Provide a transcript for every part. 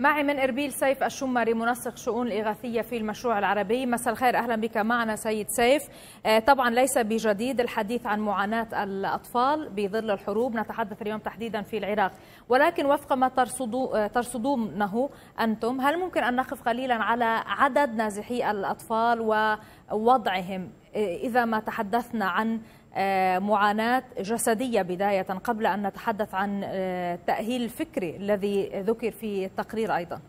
معي من اربيل سيف الشمري منسق شؤون الاغاثيه في المشروع العربي، مساء الخير اهلا بك معنا سيد سيف. آه، طبعا ليس بجديد الحديث عن معاناه الاطفال بظل الحروب، نتحدث اليوم تحديدا في العراق، ولكن وفق ما آه، ترصدونه انتم، هل ممكن ان نقف قليلا على عدد نازحي الاطفال ووضعهم آه، اذا ما تحدثنا عن آه، معاناة جسدية بداية قبل أن نتحدث عن آه، تأهيل الفكري الذي ذكر في التقرير أيضا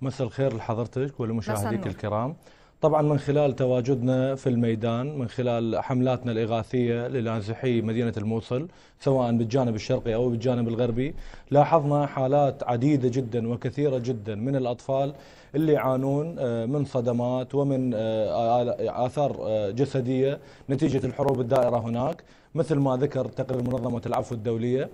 مساء الخير لحضرتك ولمشاهديك الكرام طبعا من خلال تواجدنا في الميدان من خلال حملاتنا الإغاثية للأنزحي مدينة الموصل سواء بالجانب الشرقي أو بالجانب الغربي لاحظنا حالات عديدة جدا وكثيرة جدا من الأطفال اللي يعانون آه، من صدمات ومن آه، آثار آه، جسدية نتيجة الحروب الدائرة هناك مثل ما ذكر تقرير منظمة العفو الدولية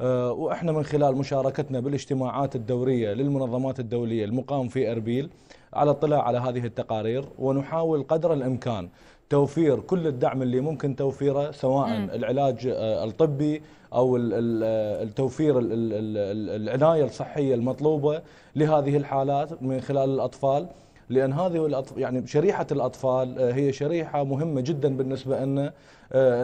آه، واحنا من خلال مشاركتنا بالاجتماعات الدوريه للمنظمات الدوليه المقام في اربيل على اطلاع على هذه التقارير ونحاول قدر الامكان توفير كل الدعم اللي ممكن توفيره سواء م. العلاج آه، الطبي او آه، التوفير العنايه الصحيه المطلوبه لهذه الحالات من خلال الاطفال لان هذه يعني شريحه الاطفال هي شريحه مهمه جدا بالنسبه لنا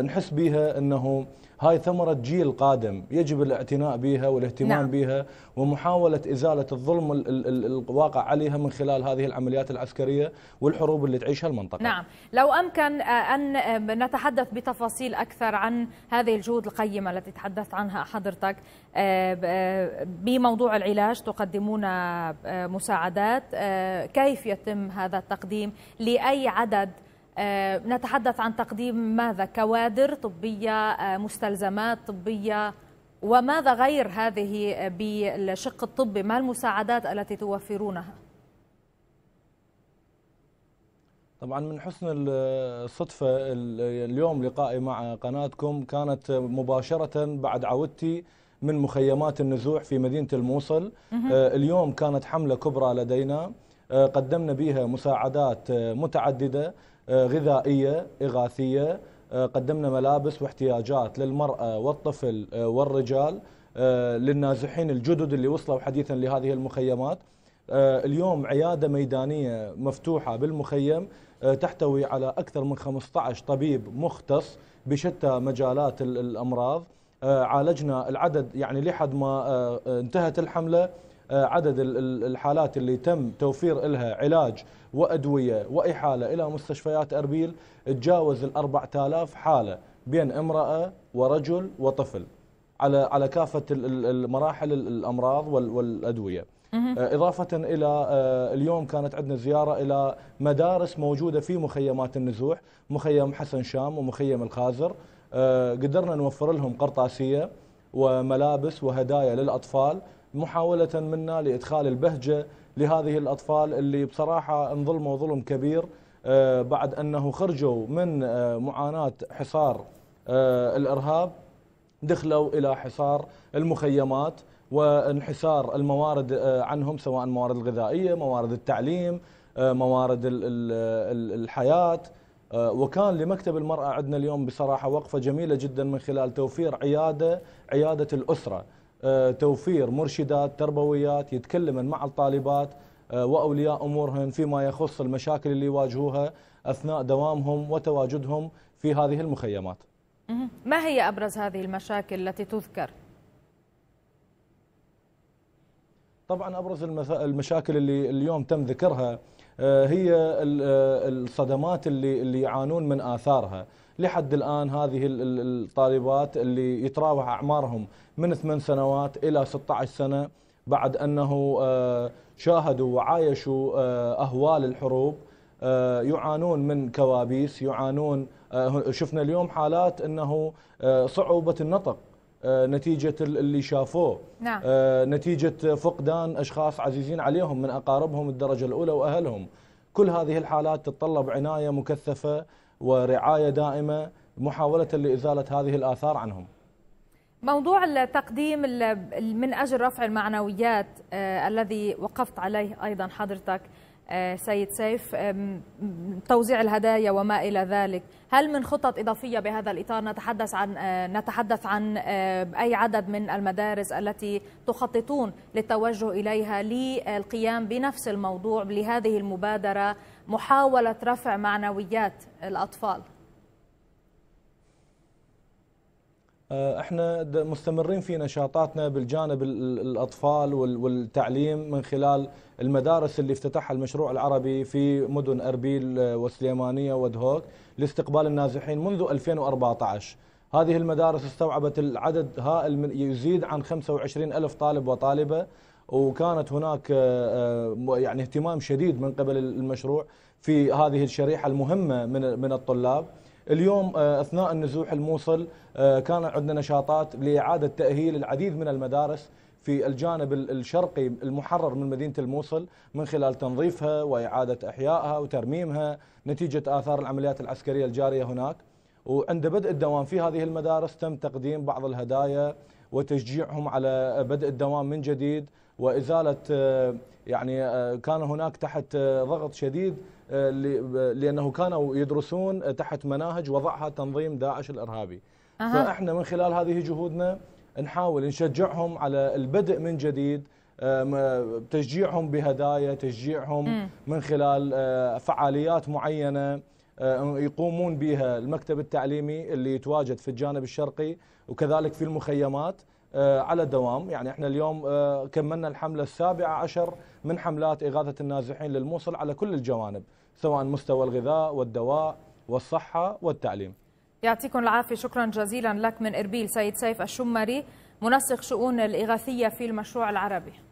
نحس بها انه هاي ثمرة جيل قادم يجب الاعتناء بها والاهتمام نعم. بها ومحاولة إزالة الظلم ال ال الواقع عليها من خلال هذه العمليات العسكرية والحروب اللي تعيشها المنطقة نعم لو أمكن آه، أن آه، نتحدث بتفاصيل أكثر عن هذه الجهود القيمة التي تحدثت عنها حضرتك آه، بموضوع العلاج تقدمون مساعدات كيف يتم هذا التقديم لأي عدد آه، نتحدث عن تقديم ماذا كوادر طبية آه، مستلزمات طبية وماذا غير هذه بالشق الطبي ما المساعدات التي توفرونها طبعا من حسن الصدفة اليوم لقائي مع قناتكم كانت مباشرة بعد عودتي من مخيمات النزوح في مدينة الموصل آه، اليوم كانت حملة كبرى لدينا آه، قدمنا بها مساعدات آه، متعددة آه، غذائية إغاثية قدمنا ملابس واحتياجات للمرأة والطفل والرجال للنازحين الجدد اللي وصلوا حديثا لهذه المخيمات اليوم عيادة ميدانية مفتوحة بالمخيم تحتوي على أكثر من 15 طبيب مختص بشتى مجالات الأمراض عالجنا العدد يعني لحد ما انتهت الحملة آه، عدد الحالات اللي تم توفير لها علاج وأدوية وإحالة إلى مستشفيات أربيل تجاوز ال 4000 حالة بين امرأة ورجل وطفل على على كافة المراحل الأمراض والأدوية آه، إضافة إلى آه، اليوم كانت عندنا زيارة إلى مدارس موجودة في مخيمات النزوح مخيم حسن شام ومخيم الخازر قدرنا نوفر لهم قرطاسية وملابس وهدايا للأطفال محاولة منا لإدخال البهجة لهذه الأطفال اللي بصراحة انظلموا ظلم كبير آه، بعد أنه خرجوا من آه، معاناة حصار آه، الإرهاب دخلوا إلى حصار المخيمات وانحسار الموارد عنهم سواء الموارد الغذائية موارد التعليم موارد الحياة وكان لمكتب المرأة عندنا اليوم بصراحة وقفة جميلة جدا من خلال توفير عيادة عيادة الأسرة آه، توفير مرشدات تربويات يتكلمن مع الطالبات آه، واولياء امورهن فيما يخص المشاكل اللي يواجهوها اثناء دوامهم وتواجدهم في هذه المخيمات. ما هي ابرز هذه المشاكل التي تذكر؟ طبعا ابرز المشاكل اللي اليوم تم ذكرها آه، هي الصدمات اللي اللي يعانون من اثارها. لحد الآن هذه الطالبات اللي يتراوح أعمارهم من 8 سنوات إلى 16 سنة بعد أنه آه، شاهدوا وعايشوا آه، أهوال الحروب آه، يعانون من كوابيس يعانون شفنا اليوم حالات أنه صعوبة النطق نتيجة اللي شافوه نعم. نتيجة فقدان أشخاص عزيزين عليهم من أقاربهم الدرجة الأولى وأهلهم كل هذه الحالات تتطلب عناية مكثفة ورعاية دائمة محاولة لإزالة هذه الآثار عنهم موضوع التقديم من أجل رفع المعنويات آه، الذي وقفت عليه أيضا حضرتك آه، سيد سيف آه، توزيع الهدايا وما إلى ذلك هل من خطط إضافية بهذا الإطار نتحدث عن آه، نتحدث عن أي عدد من المدارس التي تخططون للتوجه إليها للقيام بنفس الموضوع لهذه المبادرة محاولة رفع معنويات الأطفال آه، احنا مستمرين في نشاطاتنا بالجانب الاطفال والتعليم من خلال المدارس اللي افتتحها المشروع العربي في مدن اربيل آه، والسليمانيه ودهوك لاستقبال النازحين منذ 2014 هذه المدارس استوعبت العدد هائل من يزيد عن 25 ألف طالب وطالبة وكانت هناك آه، يعني اهتمام شديد من قبل المشروع في هذه الشريحة المهمة من من الطلاب اليوم آه، اثناء النزوح الموصل آه، كان عندنا نشاطات لاعاده تاهيل العديد من المدارس في الجانب الشرقي المحرر من مدينه الموصل من خلال تنظيفها واعاده احيائها وترميمها نتيجه اثار العمليات العسكريه الجاريه هناك وعند بدء الدوام في هذه المدارس تم تقديم بعض الهدايا وتشجيعهم على بدء الدوام من جديد وازاله آه، يعني كان هناك تحت ضغط شديد آه، آه، لانه كانوا يدرسون تحت مناهج وضعها تنظيم داعش الارهابي أه. فاحنا من خلال هذه جهودنا نحاول نشجعهم على البدء من جديد آه، تشجيعهم بهدايا تشجيعهم م. من خلال فعاليات معينه يقومون بها المكتب التعليمي اللي يتواجد في الجانب الشرقي وكذلك في المخيمات آه، على دوام يعني احنا اليوم آه، كملنا الحملة السابعة عشر من حملات إغاثة النازحين للموصل على كل الجوانب سواء مستوى الغذاء والدواء والصحة والتعليم يعطيكم العافية شكرا جزيلا لك من إربيل سيد سيف الشمري منسق شؤون الإغاثية في المشروع العربي